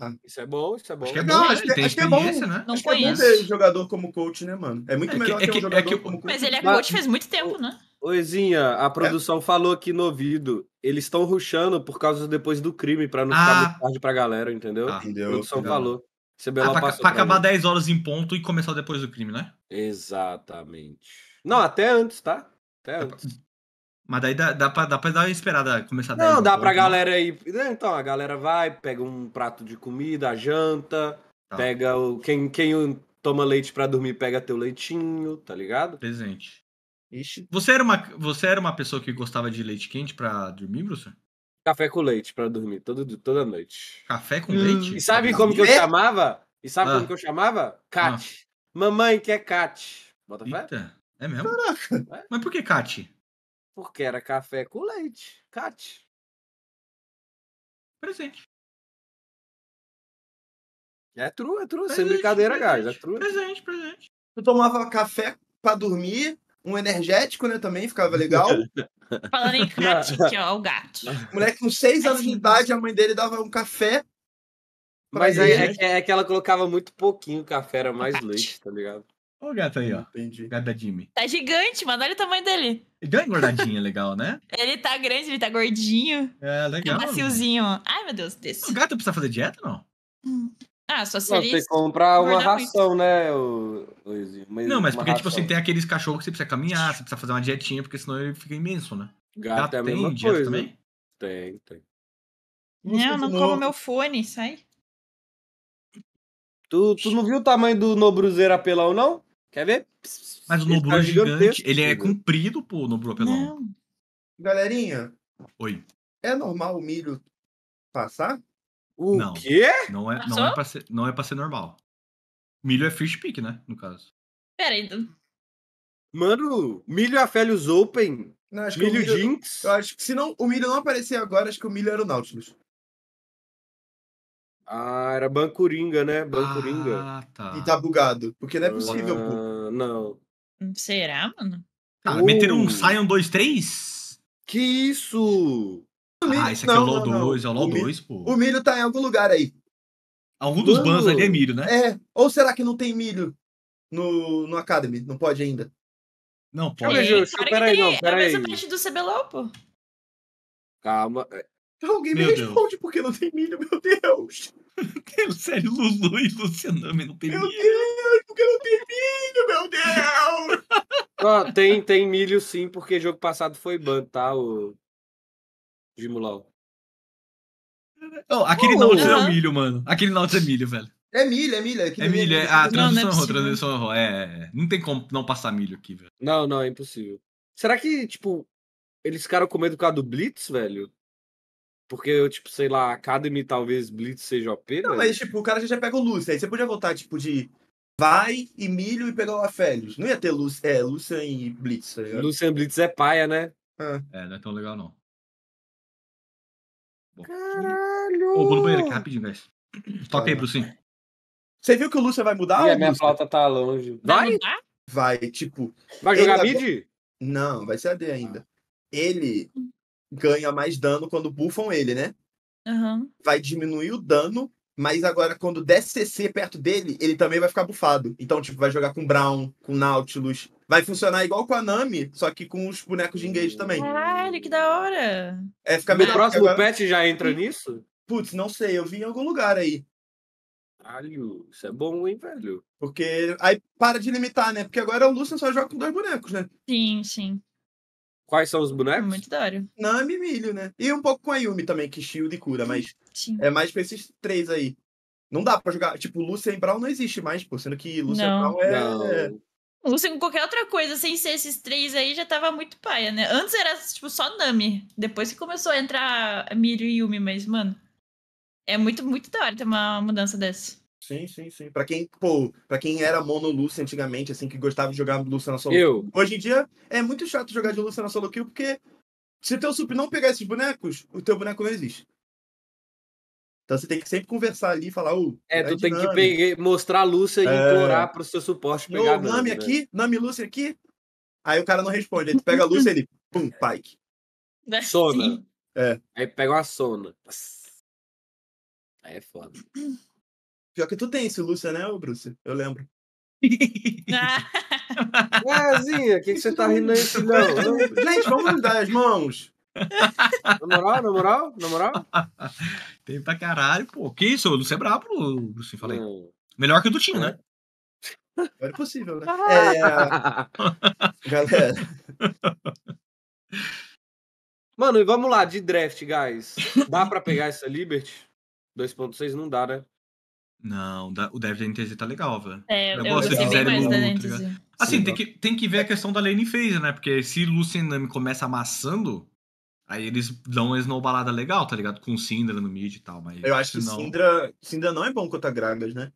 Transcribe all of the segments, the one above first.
Ah. Isso é bom, isso é bom. Acho que é bom, não, acho, né? que, é, acho que é bom. Né? Não acho conheço. É bom ter jogador como coach, né, mano? É muito é que, melhor é que, um é jogador que, como coach. Mas ele é coach faz muito tempo, né? Oizinha, a é. produção falou aqui no ouvido. Eles estão ruxando por causa depois do crime, pra não ah. ficar muito tarde pra galera, entendeu? Ah, entendeu a produção falou. CBLOL ah, pra, pra acabar mim. 10 horas em ponto e começar depois do crime, né? Exatamente. Não, até antes, tá? Até antes. Mas daí dá, dá, pra, dá pra dar uma esperada começar Não, dá pra né? galera ir. Né, então, a galera vai, pega um prato de comida, janta, tá. pega o. Quem, quem toma leite pra dormir, pega teu leitinho, tá ligado? Presente. Ixi. Você era, uma, você era uma pessoa que gostava de leite quente pra dormir, Bruce? Café com leite pra dormir, todo, toda noite. Café com hum, leite? E sabe como que eu chamava? E sabe ah. como que eu chamava? Cat. Ah. Mamãe é Cat. Bota fé? É mesmo? Caraca. Mas por que Cat? Porque era café com leite. Cat. Presente. É true, é true. Presente, Sem brincadeira, é presente, guys. É true. Presente, presente. Eu tomava café pra dormir, um energético, né? Também ficava legal. Falando em gato, aqui, ó, o gato. Moleque com seis anos de idade, a mãe dele dava um café. Mas é, é, né? é que ela colocava muito pouquinho café, era mais leite, tá ligado? Olha o gato aí, ó. Entendi. Gato da Jimmy. Tá gigante, mano. Olha o tamanho dele. Ele deu uma engordadinha legal, né? Ele tá grande, ele tá gordinho. É, legal. Tá maciozinho. Ai, meu Deus, desse. O gato precisa fazer dieta, não? Hum. Ah, só se ele... Você comprar uma ração, muito. né, Luizinho? Não, mas porque, ração. tipo assim, tem aqueles cachorros que você precisa caminhar, você precisa fazer uma dietinha, porque senão ele fica imenso, né? Gato, gato é a tem mesma dieta coisa. também? Tem, tem. Não, não como meu fone, sai. Tu, tu não viu o tamanho do Nobruzeira apelão, não? Quer ver? Mas o Nobru tá é gigante, ele é comprido, pô, o Nobru apelão. É Galerinha. Oi. É normal o milho passar? O não, quê? Não é, não, é pra ser, não é pra ser normal. Milho é fish pick, né? No caso. Pera aí, então. Mano, milho é Afélios Open. Não, milho, milho Jinx. Eu acho que se não, o milho não aparecer agora, acho que o milho era o Nautilus. Ah, era Bancoringa, né? Bancoringa. Ah, tá. E tá bugado. Porque não é possível, ah, pô. Não. Será, mano? Ah, oh. meteram um Saiyan 2, 3? Que isso? Ah, esse aqui é não, é o LoL 2, é o LoL 2, pô. O milho tá em algum lugar aí. Algum dos Mano, bans ali é milho, né? É. Ou será que não tem milho no, no Academy? Não pode ainda? Não pode. peraí, não, peraí. É a mesma parte do CBLOL, pô. Calma. É, então alguém meu me responde porque não tem milho, meu Deus. Sério, Lulu e Lucianame não tem meu milho. Meu Deus, porque não tem milho, meu Deus. tem, tem milho sim, porque jogo passado foi ban, tá? O Jimulau. Oh, aquele oh, Nautilus uh é milho, mano. Aquele Nautilus é milho, velho. É milho, é milho. É, é milho, é... é- ah, é transição errou, né? transição errou. É, não tem como não passar milho aqui, velho. Não, não, é impossível. Será que, tipo, eles ficaram com medo por causa do Blitz, velho? Porque eu, tipo, sei lá, Academy talvez Blitz seja OP. Não, mas tipo, o cara já pega o Lúcio. Aí você podia voltar, tipo, de Vai e Milho e pegar o Afélios. Não ia ter Lúcio, é, Lúcio e Blitz. Tá e Blitz é paia, né? Ah. É, não é tão legal, não. Caralho! Ô, vou no banheiro aqui rapidinho, guys. Toca aí, sim. Você viu que o Lúcio vai mudar? E a minha flauta tá longe. Vai? Vai, tipo. Vai jogar mid? Agora... Não, vai ser AD ainda. Ah. Ele ganha mais dano quando buffam ele, né? Uhum. Vai diminuir o dano, mas agora quando der CC perto dele, ele também vai ficar bufado. Então, tipo, vai jogar com Brown, com Nautilus. Vai funcionar igual com a Nami, só que com os bonecos de engage também. Caralho, que da hora! É, fica melhor. O próximo agora... patch já entra nisso? Putz, não sei, eu vi em algum lugar aí. Caralho, isso é bom, hein, velho? Porque aí para de limitar, né? Porque agora o Lucian só joga com dois bonecos, né? Sim, sim. Quais são os bonecos? É muito da hora. Nami e Milho, né? E um pouco com a Yumi também, que shield e cura, mas Sim. é mais pra esses três aí. Não dá pra jogar. Tipo, Lucian Brown não existe mais, pô, sendo que Lucian não. Brown é. Não. Lucian com qualquer outra coisa, sem ser esses três aí, já tava muito paia, né? Antes era, tipo, só Nami. Depois que começou a entrar Milho e Yumi, mas, mano. É muito, muito da hora ter uma mudança dessa. Sim, sim, sim. Pra quem, pô, pra quem era monolúcia antigamente, assim, que gostava de jogar Lúcia na solo Eu. Hoje em dia é muito chato jogar de Lúcia na solo kill, porque se o teu sup não pegar esses bonecos, o teu boneco não existe. Então você tem que sempre conversar ali e falar, ô. Oh, é, tu tem Nami. que pegar, mostrar a Lúcia e é... implorar pro seu suporte pegar. Ô, Nami né? aqui, né? Nami Lúcia aqui. Aí o cara não responde. Aí tu pega a Lúcia e ele, pum, Pike. Né? Sona. É. Aí pega uma sona. Aí é foda. Pior que tu tem esse Lúcia, né, Bruce? Eu lembro. Zinha, o que, você tá rindo aí, filhão? Gente, vamos dar as mãos. Na moral, na moral, na moral. Tem pra caralho, pô. Que isso, o Lúcio é brabo, Bruce, falei. Hum. Melhor que o do Tim, é. né? Era é possível, né? Ah. É... Galera. Mano, e vamos lá, de draft, guys. Dá pra pegar essa Liberty? 2.6 não dá, né? Não, o Dev da tá legal, velho. É, eu, gosto gostei de bem zero da tá Assim, Sim, tem, que, tem que ver a questão da lane phase, né? Porque se Lucian Nami começa amassando, aí eles dão uma snowballada legal, tá ligado? Com Syndra no mid e tal, mas... Eu acho que não. Syndra, Syndra não é bom contra Gragas, né?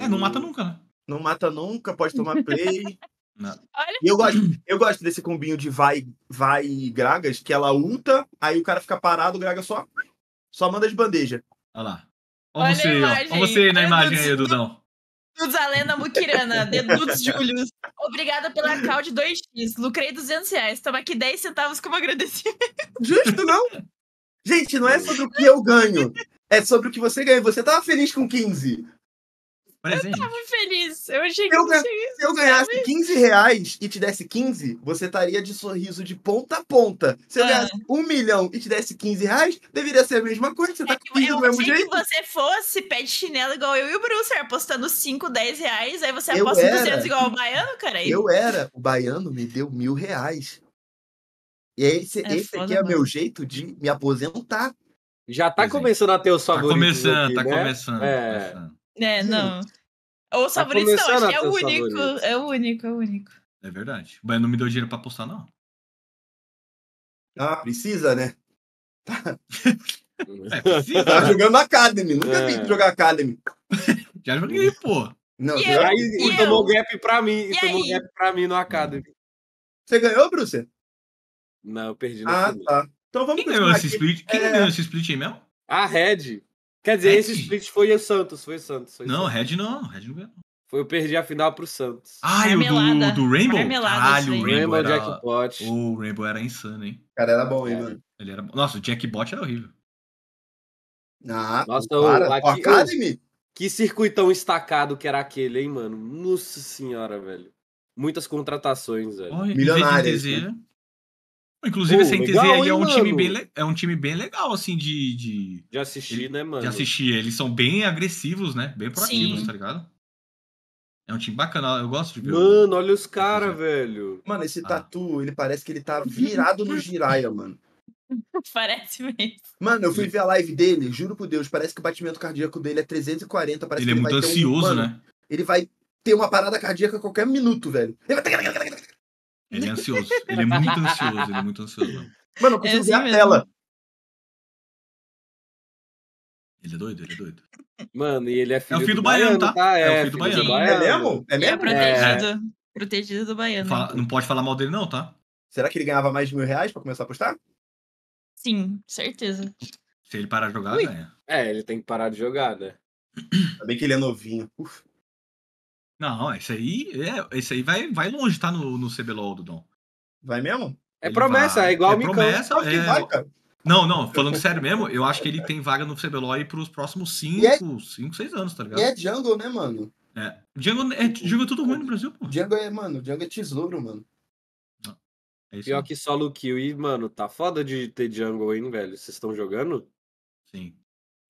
É, não mata nunca, né? Não mata nunca, pode tomar play. e eu gosto, eu gosto desse combinho de vai, vai e Gragas, que ela ulta, aí o cara fica parado, o Gragas só, só manda de bandeja. Olha lá. Olha, Olha você ó. Olha você na imagem aí, Dudão. Dudes Alena Mukirana, Dedutos Julius. Obrigada pela cal de 2x. Lucrei 200 reais. Tava aqui 10 centavos como agradecimento. Justo, não? Gente, não é sobre o que eu ganho. É sobre o que você ganha. Você tava feliz com 15. Presente. Eu é tava feliz. Eu achei que eu, tinha... Se eu ganhasse sabe? 15 reais e te desse 15, você estaria de sorriso de ponta a ponta. Se eu ah. ganhasse um milhão e te desse 15 reais, deveria ser a mesma coisa. Você é tá com do mesmo jeito. Se você fosse pé de chinelo igual eu e o Bruce, apostando 5, 10 reais, aí você aposta era, 200 igual o baiano, cara. Eu era. O baiano me deu mil reais. E é esse, é esse foda, aqui é o meu jeito de me aposentar. Já tá começando a ter os favoritos. Tá começando, aqui, tá né? começando. Tá é. Tá começando. É, não. Hum. Ou Sabonis tá não, acho é o único, é o único, é o único. É verdade. O Bahia não me deu dinheiro pra postar, não. Ah, precisa, né? Tá, é, precisa, tá né? jogando Academy, nunca é. vi jogar Academy. Já joguei, pô. Não, e, eu, aí, e, e tomou gap pra mim, e, e tomou aí? gap pra mim no Academy. Você ganhou, Bruce? Não, eu perdi Ah, tá. Então vamos Quem ganhou esse split? Quem é... ganhou esse split aí mesmo? A Red. Quer dizer, Red? esse split foi o Santos, foi o Santos. Foi o não, Red não, Red não ganhou. Foi eu perdi a final pro Santos. Ah, e o do, do Rainbow? Caralho, ah, o Rainbow, Rainbow era... Jackpot. O Rainbow era insano, hein? O cara era bom, hein, mano? Ele era... Nossa, o Jackpot era horrível. Ah, Nossa, para, o, aqui, Academy? que circuitão estacado que era aquele, hein, mano? Nossa senhora, velho. Muitas contratações, velho. Milionárias. Inclusive, Pô, a legal, aí é, um time bem, é um time bem legal, assim, de. De, de assistir, ele, né, mano? De assistir. Eles são bem agressivos, né? Bem proativos, Sim. tá ligado? É um time bacana, eu gosto de ver. Mano, olha os caras, velho. Mano, esse ah. tatu, ele parece que ele tá virado no Jiraya, mano. Parece mesmo. Mano, eu fui ver a live dele, juro por Deus, parece que o batimento cardíaco dele é 340. Parece ele, que é ele é muito ansioso, um, mano, né? Ele vai ter uma parada cardíaca a qualquer minuto, velho. Ele vai... Ele é ansioso. Ele é muito ansioso. Ele é muito ansioso. Mano, mano eu consigo é assim ver a assim mesmo. tela. Ele é doido, ele é doido. Mano, e ele é filho, é o filho do, do baiano, baiano, tá? É, é o é, filho do baiano. Do baiano. É mesmo? É mesmo? É protegido. Protegido do baiano. Fala, não pode falar mal dele, não, tá? Será que ele ganhava mais de mil reais pra começar a apostar? Sim, certeza. Se ele parar de jogar, Ui. ganha. É, ele tem que parar de jogar, né? Ainda bem que ele é novinho. Uf. Não, esse aí, é, esse aí vai, vai longe, tá? No, no CBLOL do Dom. Vai mesmo? É ele promessa, vai... é igual é o Micão. Promessa, é... que vai, cara. Não, não, falando sério mesmo, eu acho que ele tem vaga no CBLOL aí pros próximos 5, 5, 6 anos, tá ligado? E é jungle, né, mano? É. Django é, Django é tudo ruim no Brasil, pô. Django é, mano, Django é tesouro, mano. É Pior que solo kill e, mano, tá foda de ter jungle, hein, velho? Vocês estão jogando? Sim.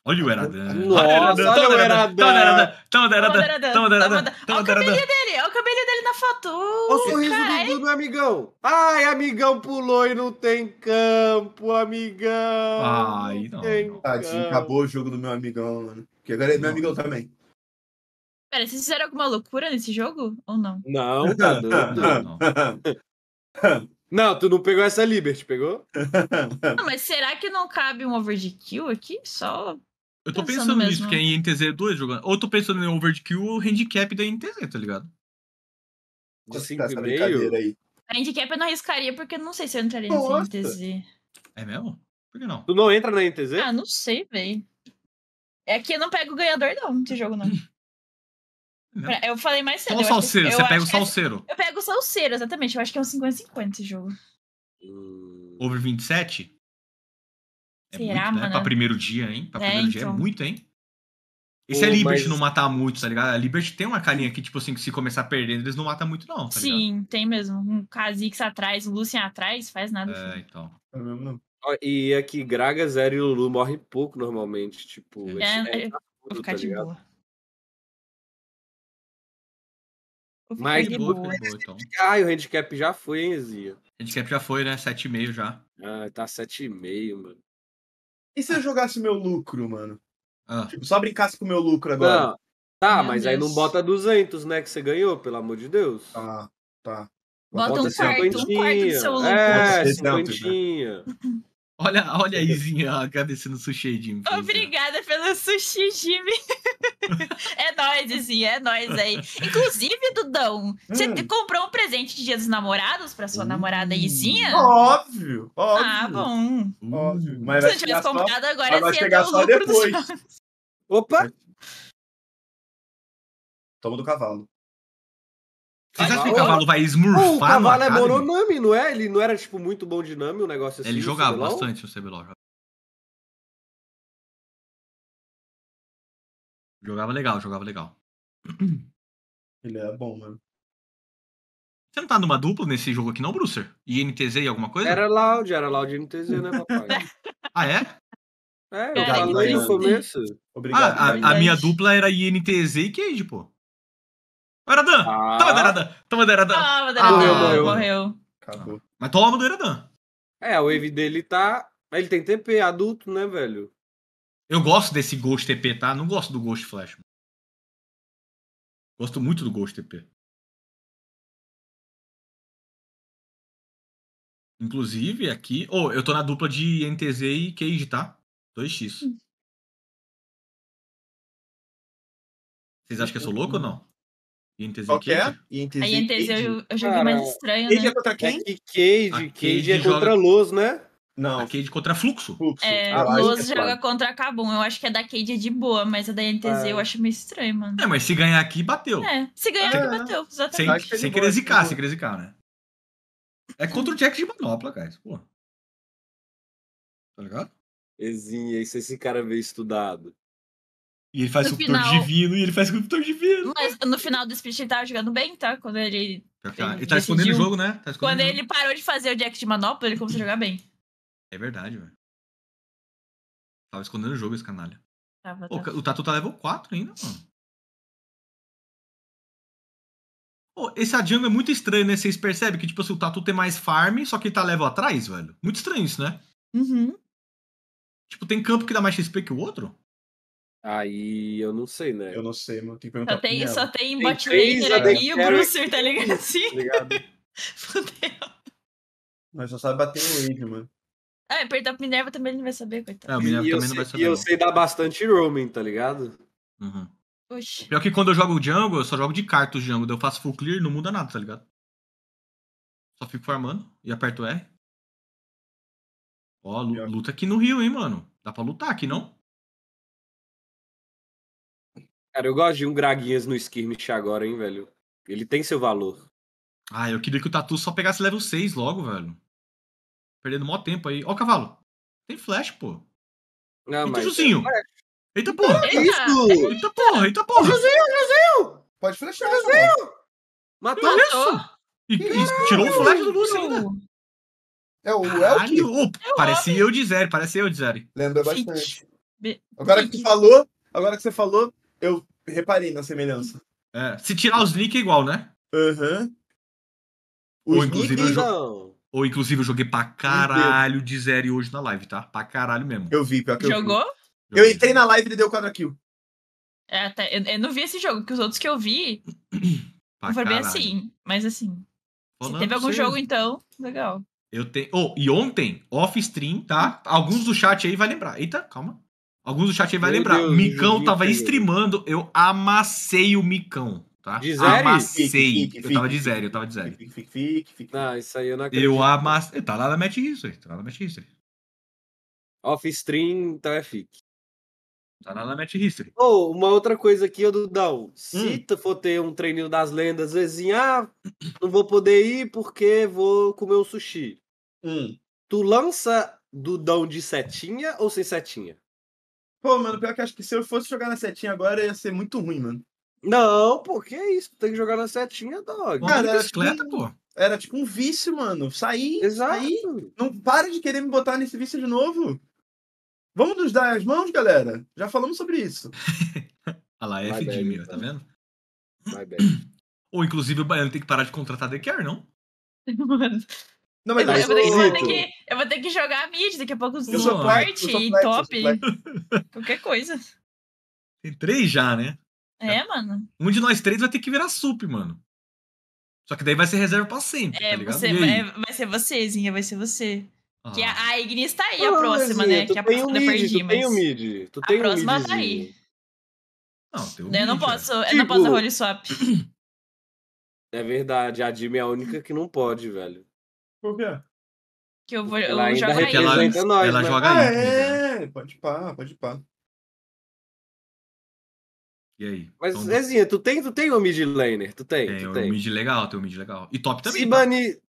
Olha o Eradan. Nossa, olha o Eradan. Tão Eradan, tão Eradan, tão Olha o cabelinho dele, olha o cabelinho dele na foto. Olha o sorriso do, meu amigão. Ai, amigão pulou e não tem campo, amigão. Ai, não. Tadinho, acabou o jogo do meu amigão, mano. Porque agora é meu amigão também. Pera, vocês fizeram alguma loucura nesse jogo ou não? Não, tá doido. não. Não, tu não pegou essa Liberty, pegou? Não, ah, mas será que não cabe um overkill aqui? Só eu tô pensando, pensando nisso, porque é INTZ 2 jogando. Ou eu tô pensando em Overkill ou handicap da INTZ, tá ligado? De 5,5? Tá handicap eu não arriscaria, porque eu não sei se eu entraria Nossa. nesse INTZ. É mesmo? Por que não? Tu não entra na INTZ? Ah, não sei, velho. É que eu não pego o ganhador, não, nesse jogo, não. É eu falei mais cedo. Só o salseiro, você pega o é salseiro. eu pego o salseiro, exatamente. Eu acho que é um 50-50 esse jogo. Over 27? É Será, muito, mano? Né? Pra primeiro dia, hein? Pra é, primeiro então. dia é então. muito, hein? Esse Pô, é Liberty mas... não matar muito, tá ligado? A Liberty tem uma carinha aqui tipo assim, que se começar perdendo, eles não matam muito, não, tá Sim, ligado? tem mesmo. Um Kha'Zix atrás, um Lucian atrás, faz nada. É, assim. então. É mesmo, não. E aqui, Graga, Zero e Lulu morrem pouco normalmente, tipo. É, é, é, é vou ficar tá de ligado? boa. Mas boa, Então. Ah, o handicap já foi, hein, Zia? Handicap já foi, né? 7,5 já. Ah, tá 7,5, mano. E se eu jogasse meu lucro, mano? Ah. Tipo, só brincasse com o meu lucro agora. Não. Tá, meu mas Deus. aí não bota 200, né? Que você ganhou, pelo amor de Deus. Tá, tá. Bota, bota um quarto, um quarto do seu lucro. É, cinquentinha. Né? Olha, olha a Izinha agradecendo o Sushi Jimmy. Obrigada pelo Sushi Jimmy. é nóis, Izinha, é nóis aí. Inclusive, Dudão, hum. você comprou um presente de Dia dos Namorados pra sua hum. namorada Izinha? Óbvio, óbvio. Ah, bom. Hum. Óbvio. Mas Se não tivesse comprado só, agora, você ia dar o lucro depois. Opa! Toma do cavalo. Você acha que o cavalo vai esmurfar? O cavalo é mononame, não é? Ele não era, tipo, muito bom de Nami, o um negócio assim. Ele jogava CBLOL? bastante o CBLOL. Jogava legal, jogava legal. Ele é bom, mano. Você não tá numa dupla nesse jogo aqui, não, Brucer? E e alguma coisa? Era Loud, era Loud INTZ, né, papai? ah, é? É, eu falei no começo. Obrigado. Ah, a, a, minha dupla era INTZ e Cage, pô. Eradan! Ah. Toma tá do Eradan! Toma tá do Eradan! Toma ah, do Eradan! Ah, morreu, morreu. Acabou. Mas toma do Eradan. É, a wave dele tá. Ele tem TP adulto, né, velho? Eu gosto desse Ghost TP, tá? Não gosto do Ghost Flash. Gosto muito do Ghost TP. Inclusive, aqui. Ô, oh, eu tô na dupla de NTZ e Cage, tá? 2x. Hum. Vocês acham que eu sou louco ou não? Ientes Qual que é? a Ientes eu, eu joguei mais estranho, Cage né? é contra quem? É Cage, Cage, Cage é contra joga... Luz, né? Não. A Cade contra Fluxo. Fluxo. É, ah, Luz é joga claro. contra Cabum. Eu acho que a da Cade é de boa, mas a da NTZ é. eu acho meio estranho, mano. É, mas se ganhar aqui, bateu. É, se ganhar é. aqui, bateu. Exatamente. É sem, sem querer é zicar, sem querer zicar, né? É contra o Jack de Manopla, guys. Pô. Tá ligado? Ezinha, e se esse cara veio estudado? E ele faz no corruptor final... divino, e ele faz corruptor divino. Mas no final do Speech ele tava jogando bem, tá? Quando ele. Tá, tá. Ele, tá assim, escondendo o jogo, né? Tá Quando ele parou de fazer o Jack de Manopla, ele começou a jogar bem. É verdade, velho. Tava escondendo o jogo esse canalha. Tava, Pô, O Tatu tá level 4 ainda, mano. Pô, esse Adjango é muito estranho, né? Vocês percebem que, tipo assim, o Tatu tem mais farm, só que ele tá level atrás, velho. Muito estranho isso, né? Uhum. Tipo, tem campo que dá mais XP que o outro? Aí eu não sei, né? Eu não sei, mano. Tem que perguntar. Só tem, só tem, tem Bot Raider né, aqui e o Brucer, tá ligado? Assim? Fudeu. Mas só sabe bater no Wave, mano. Ah, é perguntar pro Minerva também ele não vai saber, coitado. É, ah, o Minerva e também sei, não vai saber. E eu não. sei dar bastante roaming, tá ligado? Uhum. Oxi. Pior que quando eu jogo jungle, eu só jogo de cartas Django. Daí eu faço full clear não muda nada, tá ligado? Só fico farmando e aperto R. Ó, luta aqui no Rio, hein, mano. Dá pra lutar aqui, não? Cara, eu gosto de um Graguinhas no Skirmish agora, hein, velho. Ele tem seu valor. Ah, eu queria que o Tatu só pegasse level 6 logo, velho. Perdendo mó tempo aí. Ó, o cavalo. Tem flash, pô. Não, ah, Eita, mas... Juzinho. É eita, porra. Eita, é isso? Eita, porra. Eita, porra. Juzinho, Juzinho. Pode flashar, Juzinho. Matou. isso! E, e tirou o flash do Lúcio ainda. É o Elk? Oh, é parecia eu de zero, parecia eu de zero. Lembra bastante. Agora que tu falou, agora que você falou, eu reparei na semelhança. É, se tirar os Nick é igual, né? Aham. Uhum. Ou, inclusive, eu jo... Ou inclusive eu joguei pra caralho de zero hoje na live, tá? Pra caralho mesmo. Eu vi, pior que Jogou? eu vi. Eu entrei na live e deu 4 kill. É, até... eu, não vi esse jogo, porque os outros que eu vi. foi bem assim, mas assim. Falando se teve algum jogo, então, legal. Eu tenho. Oh, e ontem, off-stream, tá? Alguns do chat aí vai lembrar. Eita, calma. Alguns do chat aí vai Meu lembrar. Deus, Micão tava streamando, eu amassei o Micão. Tá? De zero? Amassei. Fique, fique, eu tava de zero, eu tava de zero. Fique, fique, fique, Não, isso aí eu não acredito. Eu amassei. Tá lá na Match History. Tá lá na Match History. Off stream, então é fique. Tá lá na Match History. Oh, uma outra coisa aqui, ô Dudão. Se hum. tu for ter um treininho das lendas, vezes ah, não vou poder ir porque vou comer um sushi. Hum. Tu lança Dudão de setinha ou sem setinha? Pô, mano, pior que acho que se eu fosse jogar na setinha agora ia ser muito ruim, mano. Não, pô, que isso? Tem que jogar na setinha, dog. Cara, era bicicleta, tipo, pô. Era tipo um vício, mano. Sair, sair. Não para de querer me botar nesse vício de novo. Vamos nos dar as mãos, galera? Já falamos sobre isso. Olha lá, F de mim, tá então. vendo? Ou, inclusive, o Baiano tem que parar de contratar The não? Mano, não, mas eu, eu, vou que, eu, vou ter que, jogar mid daqui a pouco do suporte e flex, top. Qualquer coisa. Tem três já, né? É, é, mano. Um de nós três vai ter que virar sup, mano. Só que daí vai ser reserva pra sempre, é, tá ligado? Você, vai, vai ser você, Zinha, vai ser você. Ah. Que a, a Ignis tá aí, ah, a próxima, né? Que a próxima um é mid, perdi, tu mas. Tem o mid, tu a próxima um tá aí. Não, tem um eu mid, não posso, eu não tipo posso role swap. É verdade, a Jimmy é a única que não pode, velho. Por quê? Que eu vou ela eu jogo aí. Ela, ela, nós, ela né? joga ah, aí. É, é, pode pá, pode pá. E aí? Mas, Tom... Zezinha, tu tem, tu tem o mid laner? Tu tem? Tem, tu tem. o mid legal, tem o mid legal. E top também. Se tá? banir...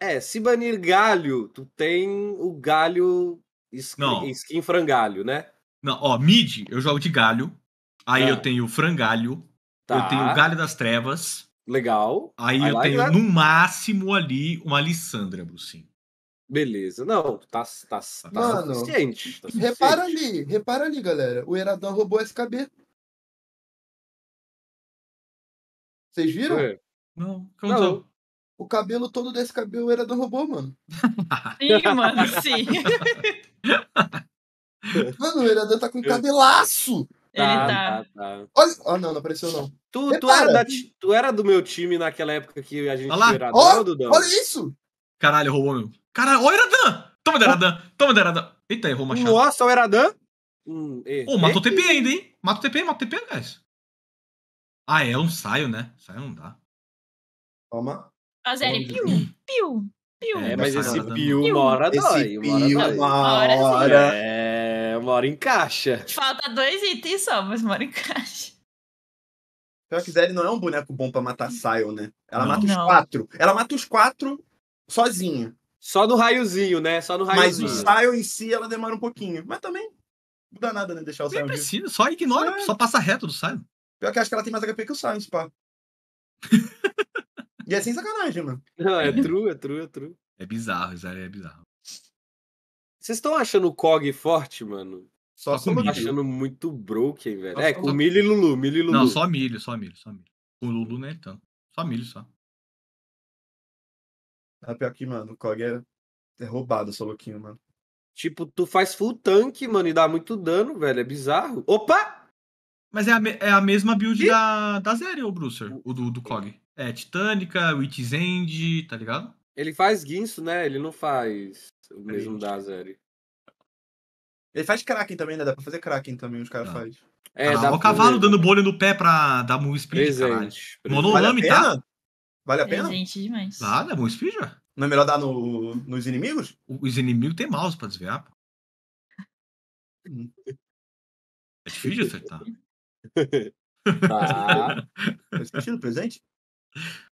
É, se banir galho, tu tem o galho skin, Não. skin frangalho, né? Não, ó, mid eu jogo de galho. Aí eu ah. tenho frangalho. Tá. Eu tenho o galho das trevas. Legal. Aí I eu like tenho that. no máximo ali uma Alissandra Brucinho. Beleza. Não, tá, tá, tá, Mano, suficiente, tá, suficiente, Repara ali, repara ali, galera. O Eradão roubou SKB. Vocês viram? É. Não, não. O cabelo todo desse cabelo o Herador roubou, mano. sim, mano, sim. mano, o Herador tá com eu... cabelaço! Tá, ele tá. tá. tá, tá. Olha... Oh, não, não apareceu não. Tu, tu, era da, tu era do meu time naquela época que a gente olha era oh, Dudão? Olha isso! Caralho, roubou meu. Caralho, olha o Eradan! Toma, Deradan! Toma, Deradan! Eita, errou o machado. Nossa, hum, o Eradan! Hum, oh, matou TP ainda, hein? Matou TP, matou TP, guys. Ah, é, eu saio, né? Saio não dá. Toma. Fazerem piu, piu, piu. É, é mas esse piu uma hora Uma hora, dói. uma hora, uma hora, hora, mora em caixa. Falta dois itens só, mas mora em caixa. Pior que Zeri não é um boneco bom pra matar Sion, né? Ela não, mata os não. quatro. Ela mata os quatro sozinha. Só no raiozinho, né? Só no raiozinho. Mas o Sion em si, ela demora um pouquinho. Mas também não dá nada, né? Deixar o Sion. Não precisa, só ignora, é. só passa reto do Sion. Pior que acho que ela tem mais HP que o Sion, pá. e é sem sacanagem, mano. Não, é true, é true, é true. É bizarro, Zé, é bizarro. Vocês estão achando o Kog forte, mano? Só, Eu tô achando muito broken, velho. é, com só... milho e Lulu, milho e Lulu. Não, só milho, só milho, só milho. Com Lulu nem é tanto. Só milho, só. É pior que, mano, o Kog é, é roubado, seu louquinho, mano. Tipo, tu faz full tanque, mano, e dá muito dano, velho. É bizarro. Opa! Mas é a, me... é a mesma build e? da, da Zéria, o Brucer, o do, do É, Titânica, Witch's End, tá ligado? Ele faz guinso, né? Ele não faz o mesmo gente. da Azeri. Ele faz Kraken também, né? Dá pra fazer Kraken também, os caras fazem. É, ah, o cavalo poder. dando bolha no pé pra dar Moon Speed, presente, caralho. Monolame, vale tá? Vale a tá? pena? É presente demais. Vale, dá é Moon Speed, já. Não é melhor dar no, nos inimigos? Os inimigos tem mouse pra desviar, pô. É difícil de acertar. Tá. Faz sentido presente?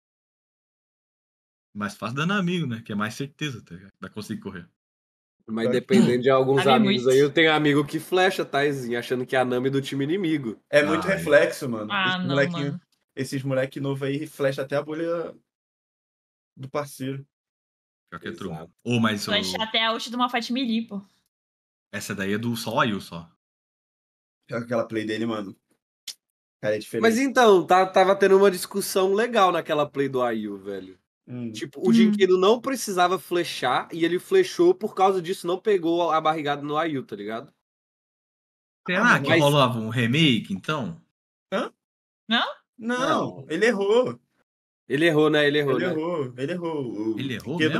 Mais fácil dando amigo, né? Que é mais certeza, tá ligado? Vai conseguir correr. Mas dependendo de alguns Ali amigos muito. aí, eu tenho amigo que flecha, Taizinho, tá, achando que é a Nami do time inimigo. É muito Ai. Ah, é. reflexo, mano. Ah, Esse não, mano. Esses moleque novo aí flecha até a bolha do parceiro. Pior que é true. Ou, mais flecha o... até a ult de uma fight melee, pô. Essa daí é do só Ayu, só. Pior que aquela play dele, mano. Cara, é diferente. Mas então, tá, tava tendo uma discussão legal naquela play do Ayu, velho. Hum. Tipo, o Jinquedo hum. não precisava flechar e ele flechou por causa disso, não pegou a barrigada no Ayu, tá ligado? Será ah, que mas... rolava um remake, então? Hã? Não? Não, ele errou. Ele errou, né? Ele errou. Ele né? errou, ele errou. O ele errou Dikedo,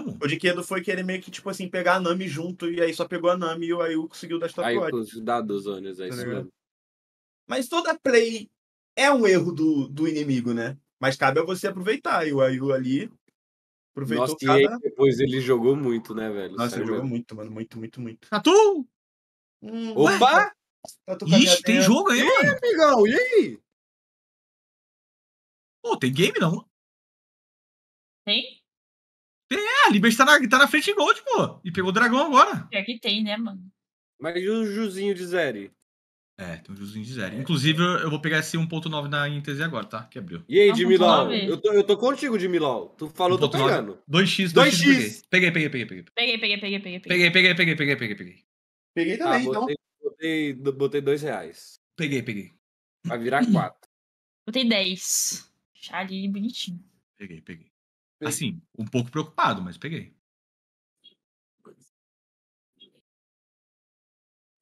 mesmo? O foi querer meio que, tipo assim, pegar a Nami junto, e aí só pegou a Nami e o Ayu conseguiu dar estatuária. Aí conseguiu dos anos é tá isso mesmo. Mas toda play é um erro do, do inimigo, né? Mas cabe a você aproveitar. E o Ayu ali Aproveitou Nossa, cada... e aí, depois ele jogou muito, né, velho? Nossa, ele jogou muito, mano. Muito, muito, muito. Tatu! Hum, Opa! Ué? Tá Ixi, tem jogo aí, e mano. Aí, amigão, e aí? Pô, tem game, não? Tem? Tem, é. A Liberty tá na, tá na frente em gold, pô. E pegou o dragão agora. É que tem, né, mano? Mas e o Juzinho de Zeri? É, tem um friozinho de zero. É. Inclusive, eu vou pegar esse 1.9 na INTZ agora, tá? Que abriu. E aí, tá Dimilau? Eu tô, eu tô contigo, Dimilau. Tu falou, tô pegando. 2x, 2x. Peguei, peguei, peguei, peguei. Peguei, peguei, peguei, peguei. Peguei, peguei, peguei, peguei, peguei. Peguei, peguei ah, também, ah, botei, então. Botei, 2 dois reais. Peguei, peguei. Vai virar quatro. botei 10. Chá ali, bonitinho. Peguei, peguei. Assim, um pouco preocupado, mas peguei.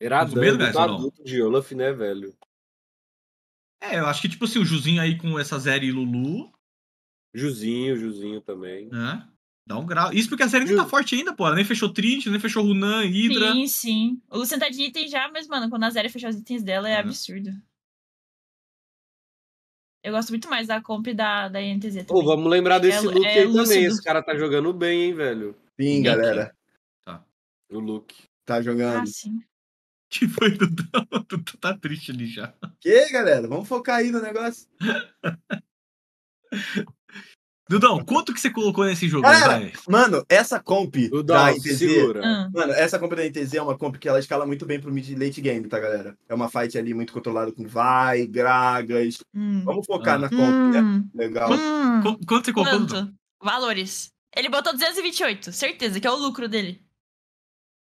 Era adulto, medo, adulto de Olaf, né, velho? É, eu acho que, tipo assim, o Juzinho aí com essa Zeri e Lulu. Juzinho, Juzinho também. Né? Dá um grau. Isso porque a série ainda nem tá forte ainda, pô. Ela nem fechou Trinity, nem fechou Runan, Hydra. Sim, sim. O Luciano tá de item já, mas, mano, quando a série fechou os itens dela é, é. absurdo. Eu gosto muito mais da comp da, da INTZ. Pô, oh, vamos lembrar desse é, look é, aí Lúcido. também. Esse cara tá jogando bem, hein, velho? Sim, galera. Tá. O look. Tá jogando. Ah, sim. Que foi Dudão, o tá triste ali já. Que, galera? Vamos focar aí no negócio. Dudão, quanto que você colocou nesse jogo? Cara, mano, essa comp Dudão, da ITZ. Segura. Ah. Mano, essa comp da ITZ é uma comp que ela escala muito bem pro mid late game, tá, galera? É uma fight ali muito controlada com vai, gragas. Hum. Vamos focar ah. na comp, né? hum. né? Legal. Hum. Qu quanto você colocou? Quanto? Valores. Ele botou 228, certeza, que é o lucro dele.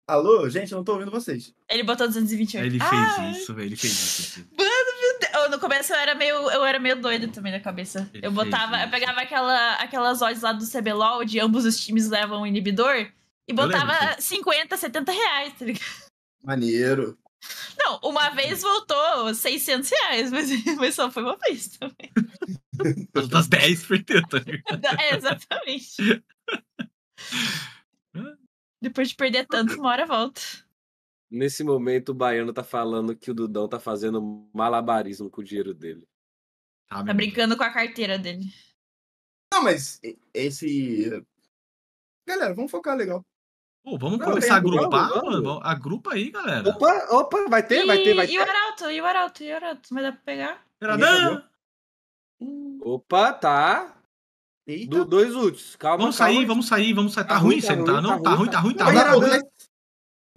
Alô, gente, eu não tô ouvindo vocês. Ele botou 228. Ele fez ah. isso, velho. Ele fez isso. Mano, meu Deus. no começo eu era meio, eu era meio doido também na cabeça. Ele eu botava, eu pegava aquela, aquelas odds lá do CBLOL, de ambos os times levam um inibidor, e botava lembro, 50, 70 reais, tá ligado? Maneiro. Não, uma vez voltou 600 reais, mas, mas só foi uma vez também. Das 10 perdeu, tá ligado? É, exatamente. Depois de perder tanto, uma hora volta. Nesse momento, o baiano tá falando que o Dudão tá fazendo malabarismo com o dinheiro dele. Ah, tá brincando com a carteira dele. Não, mas esse. Galera, vamos focar legal. Pô, vamos Não, começar a agrupar, legal, mano. Vamos. Agrupa aí, galera. Opa, opa, vai ter, e, vai ter, vai ter. E o Arauto, e o Arauto, e o Arauto. Vai dar pra pegar? Peradão! Hum. Opa, tá. Eita. Do dois úteis. Calma, vamos calma. sair, vamos sair, vamos sair. Tá, tá ruim, ruim, tá, tá, tá ruim, tá, não? Tá ruim, tá ruim, tá ruim. Tá ruim.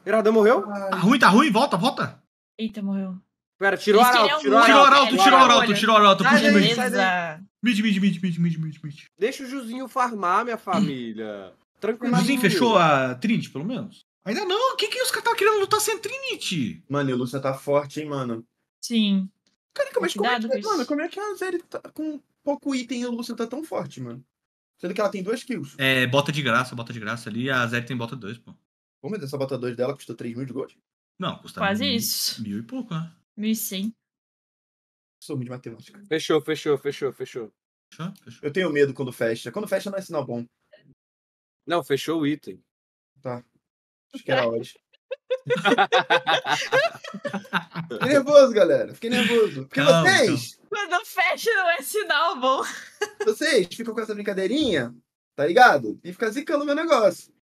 Iradã morreu? Tá ruim, tá ruim, volta, volta. Eita, morreu. Pera, tirou é o arauto, tirou o arauto. Tirou o arauto, tirou o arauto, puxa mid. Mid, mid, mid, mid, mid, mid, mid. Deixa o Juzinho farmar, minha família. Tranquilo. Juzinho fechou a Trinity, pelo menos? Ainda não, o que que os caras estão querendo lutar sem Trinity? Mano, e o Lúcia tá forte, hein, mano. Sim. Cara, como é, que, como, é que, como é que a Zeri tá com pouco item a Lúcia tá tão forte, mano. Sendo que ela tem duas kills. É, bota de graça, bota de graça ali. A Zé tem bota dois pô. Como é essa bota dois dela custa 3 mil de gold? Não, custa Quase mil, isso. Mil e pouco, né? Mil e cem. Sou ruim de matemática. Fechou, fechou, fechou, fechou. Fechou? Fechou. Eu tenho medo quando fecha. Quando fecha não é sinal bom. Não, fechou o item. Tá. Acho que é. era hoje. Fiquei nervoso, galera. Fiquei nervoso. Porque calma, vocês. Quando fecha não é sinal bom. Vocês ficam com essa brincadeirinha, tá ligado? E fica zicando o meu negócio.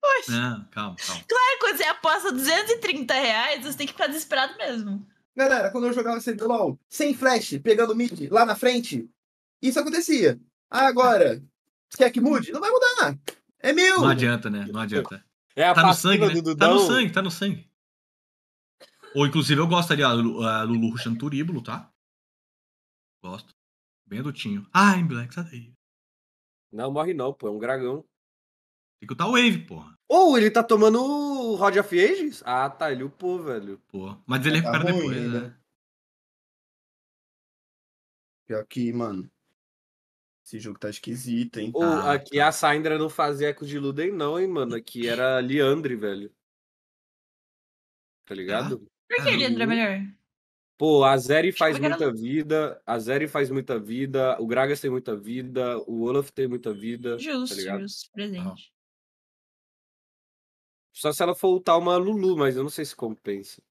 Poxa. calma, calma. Claro, quando você aposta 230 reais, você tem que ficar desesperado mesmo. Galera, quando eu jogava sempre LOL, sem flash, pegando mid lá na frente, isso acontecia. Agora, quer que mude? Não vai mudar. É meu. Não adianta, né? Não adianta. É a tá no sangue, né? do né? Dudão. Tá no sangue, tá no sangue. Ou inclusive eu gosto ali, a Lulu ruxando turíbulo, tá? Gosto. Bem adultinho. Ai, Black, sai daí. Não morre não, pô, é um dragão. Tem que usar o Wave, porra. Ou oh, ele tá tomando Rod of Ages? Ah, tá, ele upou, velho. Pô, mas ele é, tá recupera depois, né? né? Pior que, mano. Esse jogo tá esquisito, hein? Ou ah, aqui tá. a Saindra não fazia eco de Luden, não, hein, mano. Aqui era Liandre, velho. Tá ligado? Ah, Por que ah, Liandre é melhor? Pô, a Zeri faz muita era... vida, a Zeri faz muita vida, o Gragas tem muita vida, o Olaf tem muita vida. Tá justo, tá justo, presente. Ah. Só se ela for ultar uma Lulu, mas eu não sei se compensa.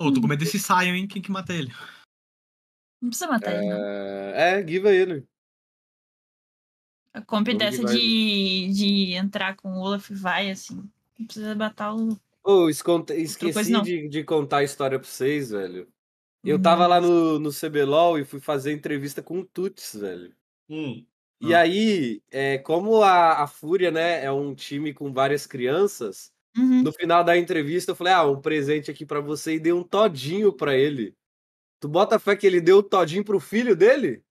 Ô, oh, tô com medo hum. desse Sion, hein? Quem que mata ele? Não precisa matar ele, não. É, é guiva ele. A comp Vamos dessa de, de entrar com o Olaf vai, assim. Não precisa matar o. Oh, esconte... esqueci coisa, de, de contar a história pra vocês, velho. Eu tava lá no, no CBLOL e fui fazer entrevista com o Tuts, velho. Hum. E hum. aí, é, como a, a Fúria, né, é um time com várias crianças, uhum. no final da entrevista eu falei, ah, um presente aqui para você e dei um todinho para ele. Tu bota fé que ele deu o todinho pro filho dele?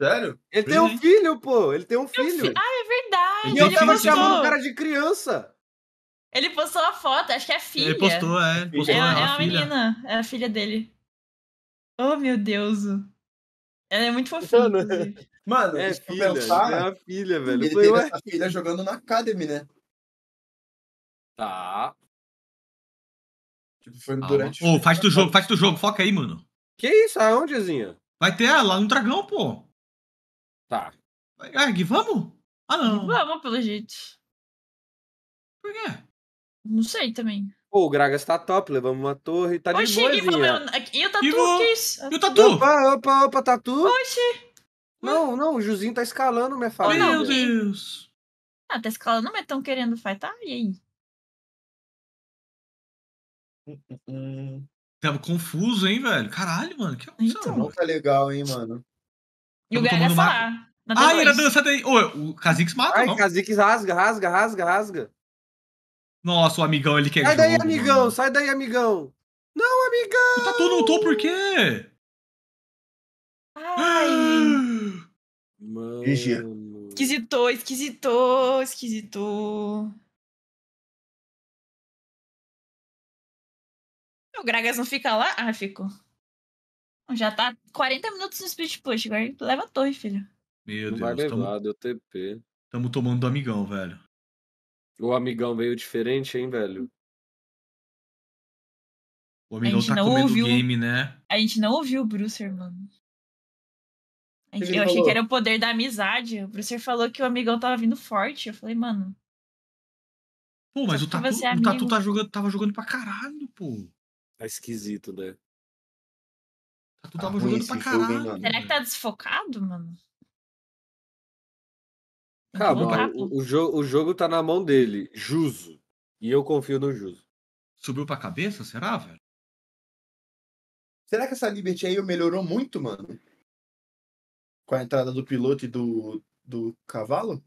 Sério? Ele uhum. tem um filho, pô. Ele tem um filho. Fi... Ah, é verdade. E eu ele tava postou. chamando o cara de criança. Ele postou a foto, acho que é filha. Ele postou, é. é postou é, é uma filha. menina, é a filha dele. Oh, meu Deus. Ela é muito fofinha. Mano, mano é filha, né? pensar, é a filha, velho. Ele Foi, teve ué? essa tá filha jogando na Academy, né? Tá. Tipo, foi durante. Ô, oh, faz do jogo, faz do jogo, foca aí, mano. Que isso? Aonde, Vai ter lá no Dragão, pô. Tá. Vai, Arg, ah, vamos? Ah, não. Vamos, pelo jeito. Por quê? Não sei também. Pô, o Gragas tá top, levamos uma torre, tá Oxi, de boa, Oxi, E o Tatu, e o... que isso? E o Tatu? Opa, opa, opa, Tatu. Oxi. Não, não, o Juzinho tá escalando minha família. Meu Deus. Ah, tá escalando, mas é tão querendo fightar, e aí? Hum, hum, hum. Tava confuso, hein, velho? Caralho, mano. Que então, não, tá legal, hein, mano. E o Gaia falar. Tá ah, era dançar daí. Ô, o Kha'Zix mata, Ai, não? Kha'Zix rasga, rasga, rasga, rasga. Nossa, o amigão, ele quer Sai jogo, daí, amigão. Mano. Sai daí, amigão. Não, amigão. Tá tudo não tô por quê? Ai. mano. Esquisitou, esquisitou, esquisitou. O Gragas não fica lá? Ah, ficou. Já tá 40 minutos no Speed push, agora leva a torre, filho. Meu não Deus, vai levar, tamo... deu TP. Tamo tomando do amigão, velho. O amigão veio diferente, hein, velho? O amigão tá comendo ouviu... game, né? A gente não ouviu o Brucer, mano. Gente... eu falou? achei que era o poder da amizade. O Brucer falou que o amigão tava vindo forte. Eu falei, mano. Pô, mas é o Tatu, o Tatu tá jogando, tava jogando pra caralho, pô. Tá esquisito, né? Tá tu tá tava ah, jogando pra caralho. Jogo, hein, Será que tá desfocado, mano? Calma, o, o, jogo, o jogo tá na mão dele, Juso. E eu confio no Juso. Subiu pra cabeça, será, velho? Será que essa Liberty aí melhorou muito, mano? Com a entrada do piloto e do, do cavalo?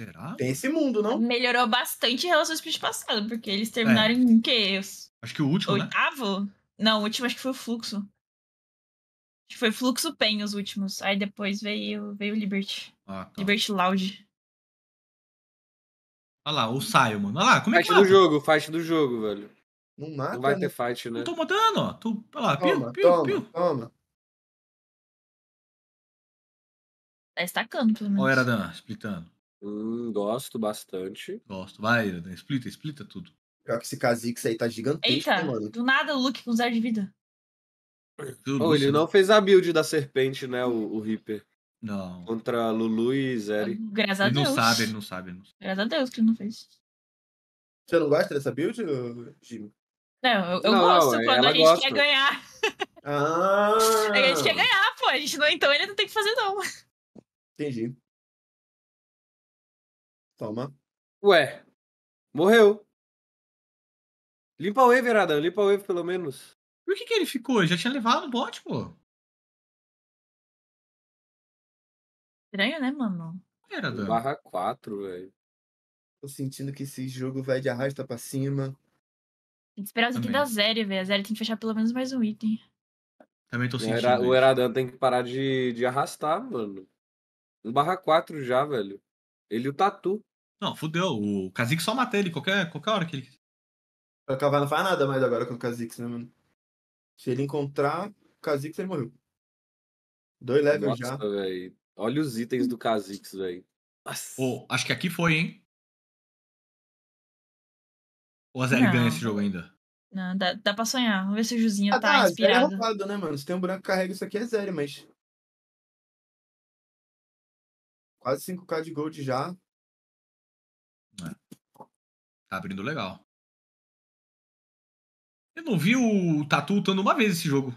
Será? Tem esse mundo, não? Melhorou bastante em relação ao split passado, porque eles é. terminaram é. em quê? Acho que o último, né? Oitavo? Né? Não, o último acho que foi o Fluxo. Acho que foi Fluxo Pen os últimos. Aí depois veio, veio o Liberty. Ah, tá. Liberty Loud. Olha lá, o Simon. Olha lá, como é fight que mata? do jogo, fight do jogo, velho. Não mata, Não vai né? ter fight, né? Eu tô dano, ó. Tô. olha lá, toma, piu, piu, toma, piu. Toma. Tá estacando, pelo menos. Olha o Eradan, splitando. Hum, gosto bastante. Gosto. Vai, explita, explita tudo. Pior que esse Kha'Zix aí tá gigantesco, Eita, mano. do nada o Luke com zero de vida. Oh, ele não fez a build da serpente, né, o, o Reaper. Não. Contra Lulu e Zeri. Graças a ele Deus. Não sabe, ele não sabe, ele não sabe. Graças a Deus que ele não fez. Você não gosta dessa build, Jimmy? Não, eu, eu não, gosto não, é, quando a gente gosta. quer ganhar. Ah. A gente quer ganhar, pô. A gente não, então ele não tem que fazer, não. Entendi. Toma. Ué, morreu. Limpa o wave, Adam. Limpa o wave, pelo menos. Por que, que ele ficou? já tinha levado o bot, pô. Estranho, né, mano? Era, Dan. Barra 4, velho. Tô sentindo que esse jogo vai de arrasta pra cima. Tem que esperar os itens da Zeri, velho. A Zeri tem que fechar pelo menos mais um item. Também tô sentindo. O, Era, o Eradan tem que parar de, de arrastar, mano. Um barra 4 já, velho. Ele e o Tatu. Não, fudeu. O Kha'Zix só mata ele qualquer, qualquer hora que ele o Cavalo não faz nada mais agora com o Kha'Zix, né, mano? Se ele encontrar o Kha'Zix, ele morreu. Dois levels Nossa, já. Véio. Olha os itens do Kha'Zix, velho. Oh, acho que aqui foi, hein? O Azeri ganha esse jogo ainda. Não, dá, dá pra sonhar. Vamos ver se o Juzinho ah, tá, tá é inspirado. É roubado, né, mano? Se tem um branco que carrega isso aqui, é zero, mas... Quase 5k de gold já. É. Tá abrindo legal. Eu não vi o Tatu lutando uma vez esse jogo.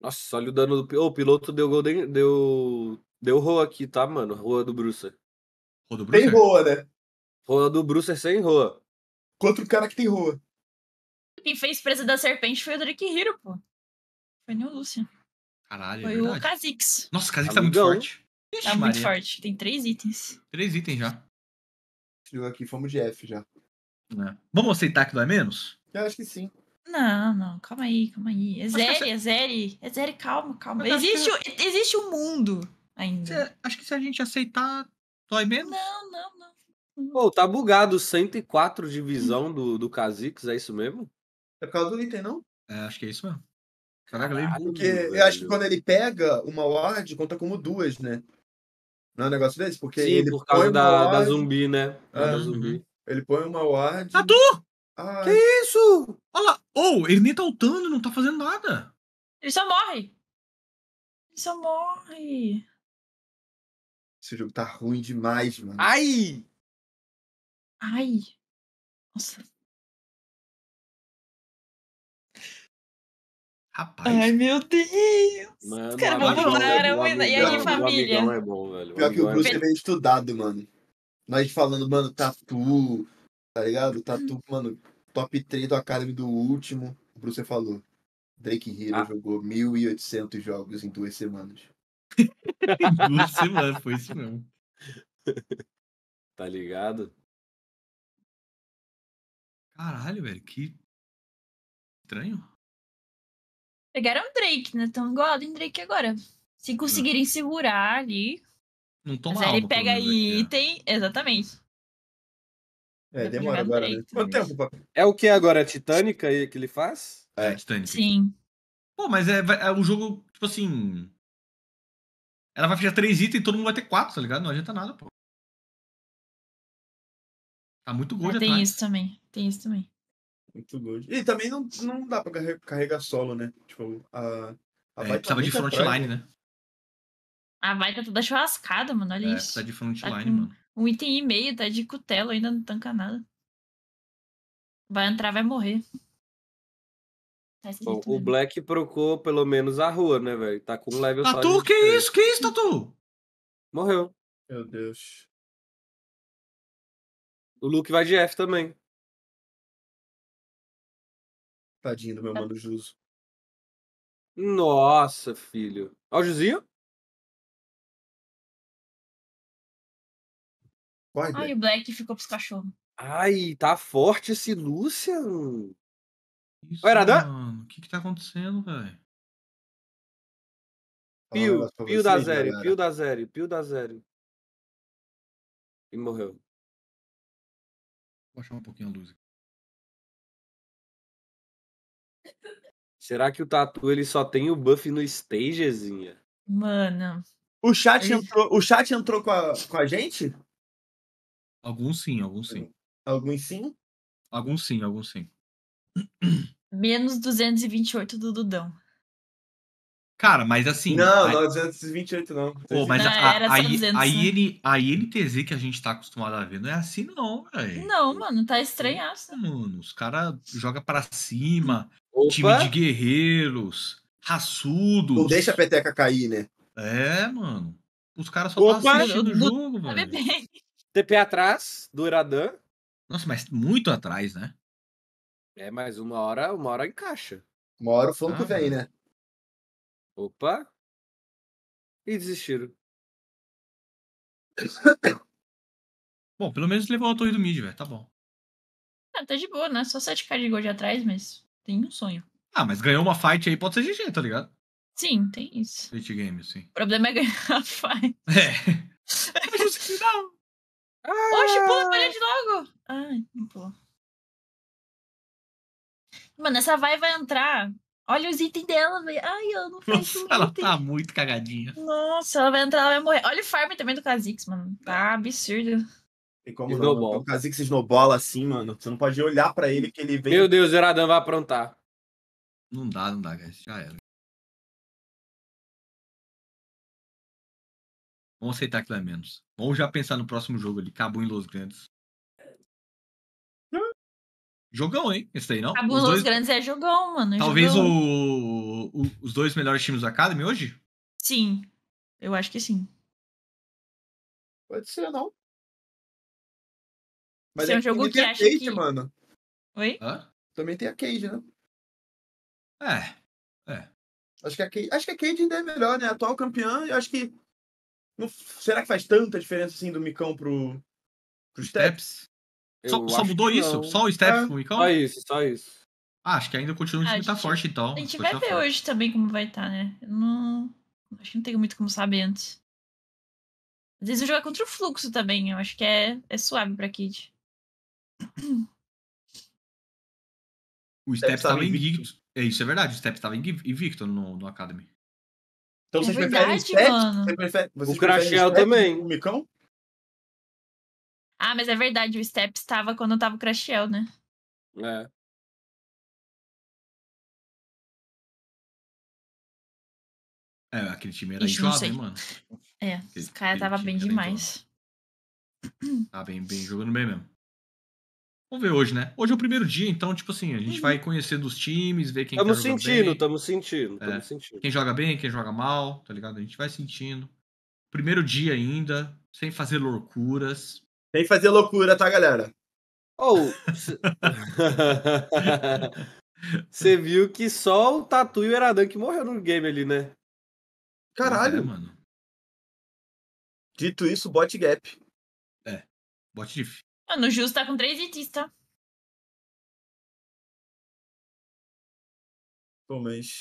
Nossa, olha o dano do. o piloto deu Golden. Deu. Deu roa aqui, tá, mano? Roa do Brucer. Roa do bruce Tem roa, né? Roa do Brucer sem roa. Contra o cara que tem roa. Quem fez presa da serpente foi o Drake Hero, pô. Foi nem o Lúcio. Caralho, é Foi é o Kha'Zix. Nossa, o Kha'Zix tá muito forte. Ixi, é muito Maria. forte. Tem três itens. Três itens já. Chegou aqui, fomos de F já. É. Vamos aceitar que dói menos? Eu acho que sim. Não, não, calma aí, calma aí. Ezere, É Ezere, é é calma, calma. existe, que... existe um mundo ainda. Cê, acho que se a gente aceitar, dói menos? Não, não, não. Pô, tá bugado 104 de visão do, do Kha'Zix, é isso mesmo? É por causa do item, não? É, acho que é isso mesmo. Caraca, é Caralho, Porque eu acho que quando ele pega uma ward, conta como duas, né? Não é um negócio desse? Porque Sim, ele por causa da, da, zumbi, né? É, da zumbi. Uhum. Ele põe uma ward. Tatu! Ai. Que isso? Olha lá. Ou, oh, ele nem tá lutando, não tá fazendo nada. Ele só morre. Ele só morre. Esse jogo tá ruim demais, mano. Ai! Ai! Nossa. Rapaz. Ai, meu Deus! Mano, Os caras é bombaram. E aí, é família? O é bom, velho. Pior que o Bruce é bem é estudado, mano. Nós falando, mano, tatu, tá ligado? Tatu, hum. mano, top 3 do Academy do último. O Bruce falou. Drake Hero ah. jogou 1.800 jogos em duas semanas. duas semanas, foi isso mesmo. Tá ligado? Caralho, velho, que estranho. Pegaram o Drake, né? Estão igual Golden Drake agora. Se conseguirem é. segurar ali. Não toma Mas aí ele pega item. Aqui, Exatamente. É, demora agora. Quanto tempo, É o que agora? A é Titânica aí que ele faz? É, é Titânica. Sim. Pô, mas é, é um jogo, tipo assim. Ela vai fechar três itens e todo mundo vai ter quatro, tá ligado? Não adianta nada, pô. Tá muito gol ah, Tem isso também. Tem isso também. Muito good. E também não, não dá pra carregar solo, né? Tipo, a. a é, tá de frontline, né? A vai tá toda churrascada, mano. Olha é, isso. Tá de frontline, tá mano. Um item e meio, tá de cutelo, ainda não tanca nada. Vai entrar, vai morrer. Tá Bom, o né? Black procou pelo menos a rua, né, velho? Tá com um level Tatu, só Tatu, que isso? Que isso, Tatu? Morreu. Meu Deus. O Luke vai de F também. Tadinho do meu tá. mano Juso. Nossa, filho. Ó, Jusinho? Corre, Ai, o Black ficou pros cachorros. Ai, tá forte esse Lucian. Isso, Oi, Mano, o que que tá acontecendo, velho? Pio, Pio da zero, Pio da zero, Pio da zero. E morreu. Vou achar um pouquinho a luz aqui. Será que o Tatu ele só tem o buff no stagezinha? Mano. O chat entrou, o chat entrou com, a, com a gente? Alguns sim, alguns sim. Alguns sim? Alguns sim, alguns sim. Menos 228 do Dudão. Cara, mas assim. Não, aí... 928 não. Pô, mas não, a, a, aí 200, né? aí ele a INTZ que a gente tá acostumado a ver não é assim, não, velho. Não, mano, tá estranhaço. Mano, os caras jogam pra cima, Opa. time de guerreiros, raçudos. Não deixa a peteca cair, né? É, mano. Os caras só Opa, tá assistindo o jogo, mano. Tá TP atrás do Iradan. Nossa, mas muito atrás, né? É, mas uma hora, uma hora encaixa. Uma hora o flanco ah, vem, né? Opa! E desistiram. Bom, pelo menos levou a torre do mid, velho. Tá bom. Ah, tá de boa, né? Só 7k de gold atrás, mas tem um sonho. Ah, mas ganhou uma fight aí, pode ser GG, tá ligado? Sim, tem isso. Elite Game, sim. O problema é ganhar a fight. É. é não. Ah. Oxe, pula a parede logo. Ai, não pula. Mano, essa vai vai entrar Olha os itens dela, velho. Ai, eu não fecho Nossa, Ela item. tá muito cagadinha. Nossa, ela vai entrar, ela vai morrer. Olha o farm também do Kha'Zix, mano. Tá é. absurdo. Tem como não. O Kha'Zix snowbola assim, mano. Você não pode olhar pra ele que ele vem... Meu Deus, o Zeradan vai aprontar. Não dá, não dá, guys. Já era. Vamos aceitar que é menos. Vamos já pensar no próximo jogo ali. Cabo em Los Grandes. Jogão, hein? Esse daí, não? Cabuloso dois... Grandes é jogão, mano. Talvez o... o, os dois melhores times da Academy hoje? Sim. Eu acho que sim. Pode ser, não. Mas é, é um jogo que, que acha Cage, que... mano. Oi? Hã? Também tem a Cage, né? É. É. Acho que a Cage, acho que a Cage ainda é melhor, né? Atual campeã, eu acho que... Não... Será que faz tanta diferença, assim, do Micão pro... pro Steps? Steps? Só, só mudou isso? Só o Steph é, com o Icão? Só isso, só isso. Ah, acho que ainda continua o time tá forte então. A gente vai ver forte. hoje também como vai estar, tá, né? Eu não. Acho que não tem muito como saber antes. Às vezes eu jogo contra o fluxo também. Eu acho que é, é suave pra Kid. O Step estava invicto. É, isso é verdade. O Step estava invicto no, no Academy. Então é vocês o Steps? Você prefere, o Crashel também. O Micão? Ah, mas é verdade, o Steps estava quando tava o Crashel, né? É. É, aquele time era Ixi, mano? É, aquele, esse cara tava bem demais. Tava tá bem, bem, jogando bem mesmo. Vamos ver hoje, né? Hoje é o primeiro dia, então, tipo assim, a gente uhum. vai conhecendo os times, ver quem tamo tá sentindo, Tamo sentindo, é, tamo sentindo. Quem joga bem, quem joga mal, tá ligado? A gente vai sentindo. Primeiro dia ainda, sem fazer loucuras. Vem fazer loucura, tá, galera? Ou. Oh, você viu que só o Tatu e o Eradan que morreu no game ali, né? Caralho, é, mano. Dito isso, bot gap. É. Bot diff. Mano, o Jus tá com três ditistas. tá.